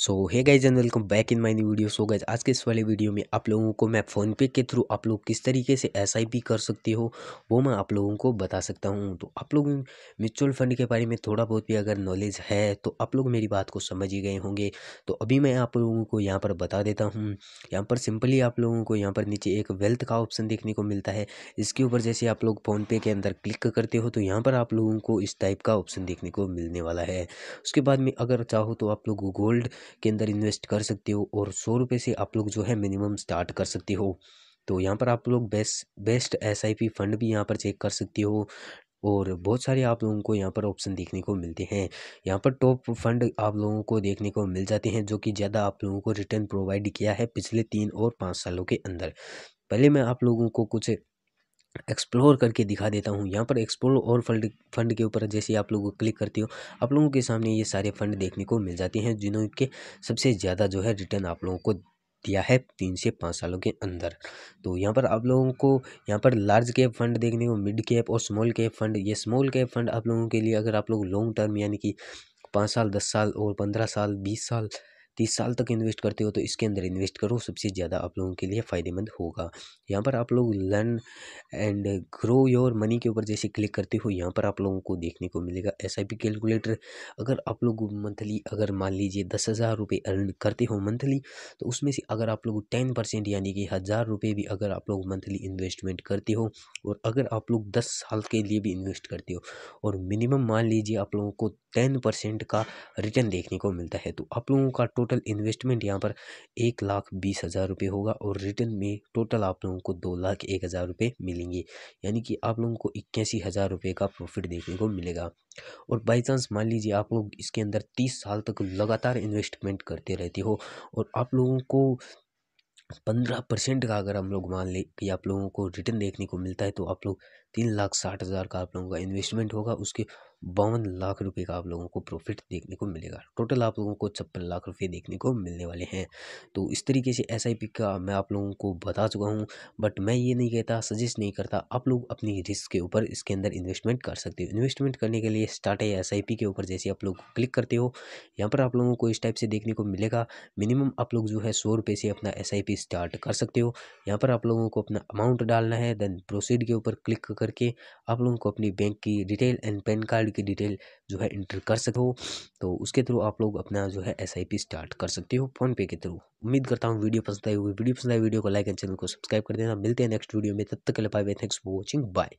so hey guys and welcome back in my new video so guys आज के इस वाले वीडियो में आप लोगों को मैं फ़ोनपे के थ्रू आप लोग किस तरीके से एस आई पी कर सकते हो वो मैं आप लोगों को बता सकता हूँ तो आप लोग म्यूचुअल फंड के बारे में थोड़ा बहुत भी अगर नॉलेज है तो आप लोग मेरी बात को समझ ही गए होंगे तो अभी मैं आप लोगों को यहाँ पर बता देता हूँ यहाँ पर सिंपली आप लोगों को यहाँ पर नीचे एक वेल्थ का ऑप्शन देखने को मिलता है इसके ऊपर जैसे आप लोग फ़ोनपे के अंदर क्लिक करते हो तो यहाँ पर आप लोगों को इस टाइप का ऑप्शन देखने को मिलने वाला है उसके बाद में अगर चाहो तो आप लोग गोल्ड के अंदर इन्वेस्ट कर सकते हो और सौ रुपये से आप लोग जो है मिनिमम स्टार्ट कर सकते हो तो यहाँ पर आप लोग बेस्ट बेस्ट एस फंड भी यहाँ पर चेक कर सकते हो और बहुत सारे आप लोगों को यहाँ पर ऑप्शन देखने को मिलते हैं यहाँ पर टॉप फंड आप लोगों को देखने को मिल जाते हैं जो कि ज़्यादा आप लोगों को रिटर्न प्रोवाइड किया है पिछले तीन और पाँच सालों के अंदर पहले मैं आप लोगों को कुछ एक्सप्लोर करके दिखा देता हूँ यहाँ पर एक्सप्लोर और फंड फंड के ऊपर जैसे आप लोग क्लिक करते हो आप लोगों के सामने ये सारे फंड देखने को मिल जाते हैं के सबसे ज़्यादा जो है रिटर्न आप लोगों को दिया है तीन से पाँच सालों के अंदर तो यहाँ पर आप लोगों को यहाँ पर लार्ज कैप फंड देखने को मिड कैप और स्मॉल कैप फंड ये स्मॉल कैप फंड आप लोगों के लिए अगर आप लोग लॉन्ग टर्म यानी कि पाँच साल दस साल और पंद्रह साल बीस साल तीस साल तक इन्वेस्ट करते हो तो इसके अंदर इन्वेस्ट करो सबसे ज़्यादा आप लोगों के लिए फ़ायदेमंद होगा यहाँ पर आप लोग learn and grow your money के ऊपर जैसे क्लिक करते हो यहाँ पर आप लोगों को देखने को मिलेगा एस कैलकुलेटर अगर आप लोग मंथली अगर मान लीजिए दस हज़ार रुपये अर्न करते हो मंथली तो उसमें से अगर आप लोग टेन परसेंट यानी कि हज़ार रुपये भी अगर आप लोग मंथली इन्वेस्टमेंट करते हो और अगर आप लोग दस साल के लिए भी इन्वेस्ट करते हो और मिनिमम मान लीजिए आप लोगों को टेन परसेंट का रिटर्न देखने को मिलता है तो आप लोगों का टोटल टोटल इन्वेस्टमेंट यहाँ पर एक लाख बीस हज़ार रुपये होगा और रिटर्न में टोटल आप लोगों को दो लाख एक हज़ार रुपये मिलेंगे यानी कि आप लोगों को इक्यासी हज़ार रुपये का प्रॉफिट देखने को मिलेगा और बाई चांस मान लीजिए आप लोग इसके अंदर तीस साल तक लगातार इन्वेस्टमेंट करते रहते हो और आप लोगों को पंद्रह परसेंट का अगर हम लोग मान लें कि आप लोगों को रिटर्न देखने को मिलता है तो आप लोग तीन लाख साठ हज़ार का आप लोगों का इन्वेस्टमेंट होगा उसके बावन लाख रुपए का आप लोगों को प्रॉफिट देखने को मिलेगा टोटल आप लोगों को छप्पन लाख रुपए देखने को मिलने वाले हैं तो इस तरीके से एस का मैं आप लोगों को बता चुका हूँ बट मैं ये नहीं कहता सजेस्ट नहीं करता आप लोग अपनी रिस्क के ऊपर इसके अंदर इन्वेस्टमेंट कर सकते हो इन्वेस्टमेंट करने के लिए स्टार्ट है एस के ऊपर जैसे आप लोग क्लिक करते हो यहाँ पर आप लोगों को इस टाइप से देखने को मिलेगा मिनिमम आप लोग जो है सौ रुपये से अपना एस स्टार्ट कर सकते हो यहाँ पर आप लोगों को अपना अमाउंट डालना है देन प्रोसीड के ऊपर क्लिक करके आप लोगों को अपनी बैंक की detail and pan card card की डिटेल जो है इंटर कर सकते हो तो उसके थ्रू आप लोग अपना जो है एस स्टार्ट कर सकते हो फ़ोनपे के थ्रू उम्मीद करता हूँ वीडियो पसंद आई वीडियो पसंद आई वीडियो को लाइक एंड चैनल को सब्सक्राइब कर देना मिलते हैं नेक्स्ट वीडियो में तब तक के लिए bye bye thanks for watching bye